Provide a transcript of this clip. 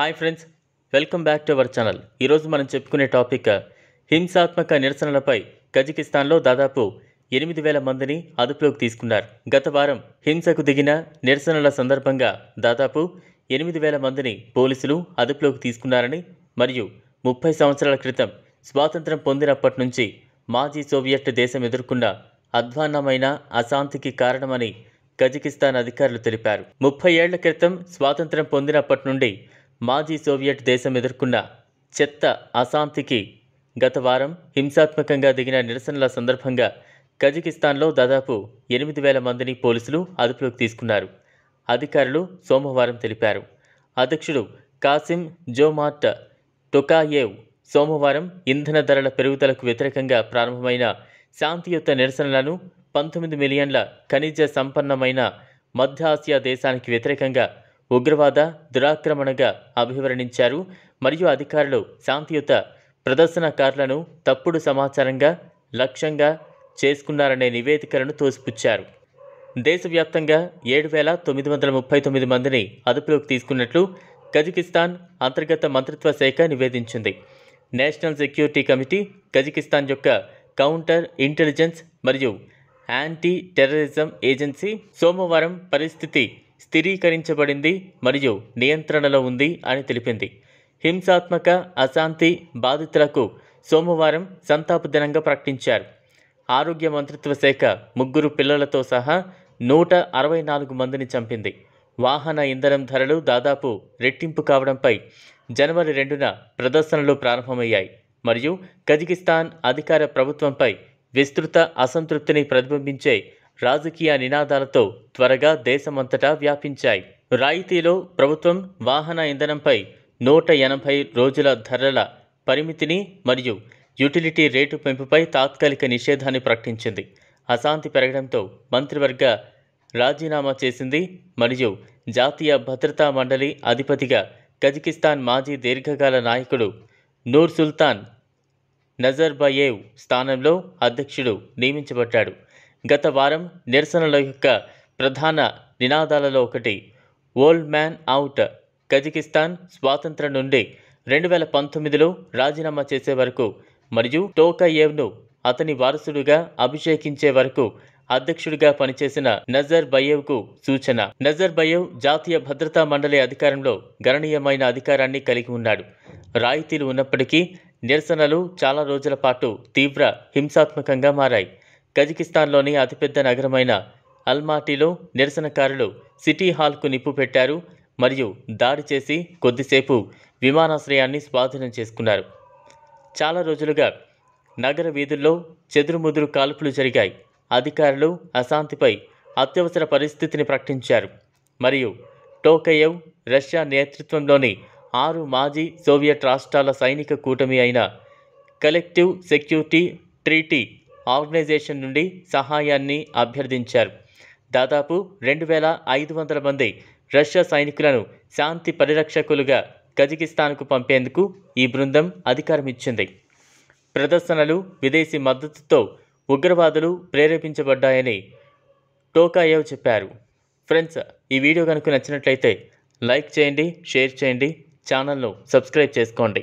hi friends welcome back to our channel ఈరోజు మనం చెప్పుకునే టాపిక్ హింసాత్మక నిరసనలపై కజకిస్తాన్లో దాదాపు ఎనిమిది వేల మందిని అదుపులోకి తీసుకున్నారు గత వారం హింసకు దిగిన నిరసనల సందర్భంగా దాదాపు ఎనిమిది వేల మందిని పోలీసులు అదుపులోకి తీసుకున్నారని మరియు ముప్పై సంవత్సరాల క్రితం స్వాతంత్రం పొందినప్పటి నుంచి మాజీ సోవియట్ దేశం ఎదుర్కొన్న అధ్వాన్నమైన అశాంతికి కారణమని కజకిస్తాన్ అధికారులు తెలిపారు ముప్పై ఏళ్ల క్రితం స్వాతంత్రం పొందినప్పటి నుండి మాజీ సోవియట్ దేశం ఎదుర్కొన్న చెత్త అశాంతికి గత వారం హింసాత్మకంగా దిగిన నిరసనల సందర్భంగా కజకిస్తాన్లో దాదాపు ఎనిమిది వేల మందిని పోలీసులు అదుపులోకి తీసుకున్నారు అధికారులు సోమవారం తెలిపారు అధ్యక్షుడు కాసిం జోమార్ట్ టొకాయేవ్ సోమవారం ఇంధన ధరల పెరుగుదలకు వ్యతిరేకంగా ప్రారంభమైన శాంతియుత నిరసనలను పంతొమ్మిది మిలియన్ల ఖనిజ సంపన్నమైన మధ్య ఆసియా దేశానికి వ్యతిరేకంగా ఉగ్రవాద దురాక్రమణగా అభివర్ణించారు మరియు అధికారులు శాంతియుత ప్రదర్శనకారులను తప్పుడు సమాచారంగా లక్ష్యంగా చేసుకున్నారనే నివేదికలను తోసిపుచ్చారు దేశవ్యాప్తంగా ఏడు వేల తొమ్మిది వందల ముప్పై తొమ్మిది మందిని అదుపులోకి తీసుకున్నట్లు కజకిస్తాన్ అంతర్గత మంత్రిత్వ శాఖ నివేదించింది నేషనల్ సెక్యూరిటీ కమిటీ కజకిస్తాన్ యొక్క కౌంటర్ ఇంటెలిజెన్స్ మరియు యాంటీ టెర్రరిజం ఏజెన్సీ సోమవారం పరిస్థితి స్థిరీకరించబడింది మరియు నియంత్రణలో ఉంది అని తెలిపింది హింసాత్మక అశాంతి బాధితులకు సోమవారం సంతాప దినంగా ప్రకటించారు ఆరోగ్య మంత్రిత్వ శాఖ ముగ్గురు పిల్లలతో సహా నూట అరవై నాలుగు మందిని చంపింది వాహన ఇంధనం ధరలు దాదాపు రెట్టింపు కావడంపై జనవరి రెండున ప్రదర్శనలు ప్రారంభమయ్యాయి మరియు కజకిస్తాన్ అధికార ప్రభుత్వంపై విస్తృత అసంతృప్తిని ప్రతిబింబించే రాజకీయ నినాదాలతో త్వరగా దేశమంతటా వ్యాపించాయి రాయితీలో ప్రభుత్వం వాహన ఇంధనంపై నూట ఎనభై రోజుల ధరల పరిమితిని మరియు యుటిలిటీ రేటు పెంపుపై తాత్కాలిక నిషేధాన్ని ప్రకటించింది అశాంతి పెరగడంతో మంత్రివర్గ రాజీనామా చేసింది మరియు జాతీయ భద్రతా మండలి అధిపతిగా కజకిస్తాన్ మాజీ దీర్ఘకాల నాయకుడు నూర్ సుల్తాన్ నజర్బయేవ్ స్థానంలో అధ్యక్షుడు నియమించబడ్డాడు గత వారం నిరసనల యొక్క ప్రధాన నినాదాలలో ఒకటి ఓల్డ్ మ్యాన్ అవుట్ కజకిస్తాన్ స్వాతంత్రం నుండి రెండు వేల పంతొమ్మిదిలో రాజీనామా చేసే వరకు మరియు టోకయేవ్ను అతని వారసుడుగా అభిషేకించే వరకు అధ్యక్షుడిగా పనిచేసిన నజర్ బయేవ్కు సూచన నజర్ బయేవ్ జాతీయ భద్రతా మండలి అధికారంలో గణనీయమైన అధికారాన్ని కలిగి ఉన్నాడు రాయితీలు ఉన్నప్పటికీ నిరసనలు చాలా రోజుల పాటు తీవ్ర హింసాత్మకంగా మారాయి కజకిస్తాన్లోని అతిపెద్ద నగరమైన అల్మాటీలో నిరసనకారులు సిటీ హాల్కు నిప్పు పెట్టారు మరియు దాడి చేసి కొద్దిసేపు విమానాశ్రయాన్ని స్వాధీనం చేసుకున్నారు చాలా రోజులుగా నగర వీధుల్లో చెదురుముదురు కాల్పులు జరిగాయి అధికారులు అశాంతిపై అత్యవసర పరిస్థితిని ప్రకటించారు మరియు టోకయవ్ రష్యా నేతృత్వంలోని ఆరు మాజీ సోవియట్ రాష్ట్రాల సైనిక కూటమి అయిన కలెక్టివ్ సెక్యూరిటీ ట్రీటీ ఆర్గనైజేషన్ నుండి సహాయాన్ని అభ్యర్థించారు దాదాపు రెండు వేల ఐదు వందల మంది రష్యా సైనికులను శాంతి పరిరక్షకులుగా కజకిస్తాన్కు పంపేందుకు ఈ బృందం అధికారమిచ్చింది ప్రదర్శనలు విదేశీ మద్దతుతో ఉగ్రవాదులు ప్రేరేపించబడ్డాయని టోకాయో చెప్పారు ఫ్రెండ్స్ ఈ వీడియో కనుక నచ్చినట్లయితే లైక్ చేయండి షేర్ చేయండి ఛానల్ను సబ్స్క్రైబ్ చేసుకోండి